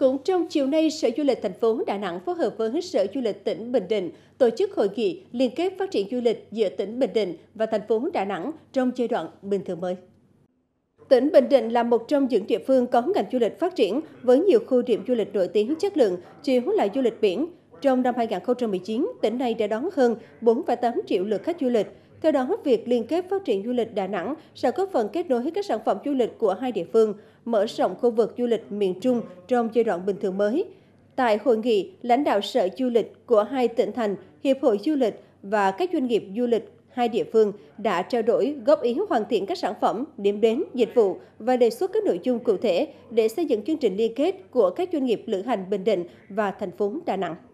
Cũng trong chiều nay, Sở Du lịch thành phố Đà Nẵng phối hợp với Sở Du lịch tỉnh Bình Định tổ chức hội nghị liên kết phát triển du lịch giữa tỉnh Bình Định và thành phố Đà Nẵng trong giai đoạn bình thường mới. Tỉnh Bình Định là một trong những địa phương có ngành du lịch phát triển với nhiều khu điểm du lịch nổi tiếng chất lượng, chủ là du lịch biển. Trong năm 2019, tỉnh này đã đón hơn 4,8 triệu lượt khách du lịch, theo đó, việc liên kết phát triển du lịch Đà Nẵng sẽ góp phần kết nối các sản phẩm du lịch của hai địa phương, mở rộng khu vực du lịch miền Trung trong giai đoạn bình thường mới. Tại hội nghị, lãnh đạo Sở Du lịch của hai tỉnh thành, Hiệp hội Du lịch và các doanh nghiệp du lịch hai địa phương đã trao đổi góp ý hoàn thiện các sản phẩm, điểm đến, dịch vụ và đề xuất các nội dung cụ thể để xây dựng chương trình liên kết của các doanh nghiệp lữ hành Bình Định và thành phố Đà Nẵng.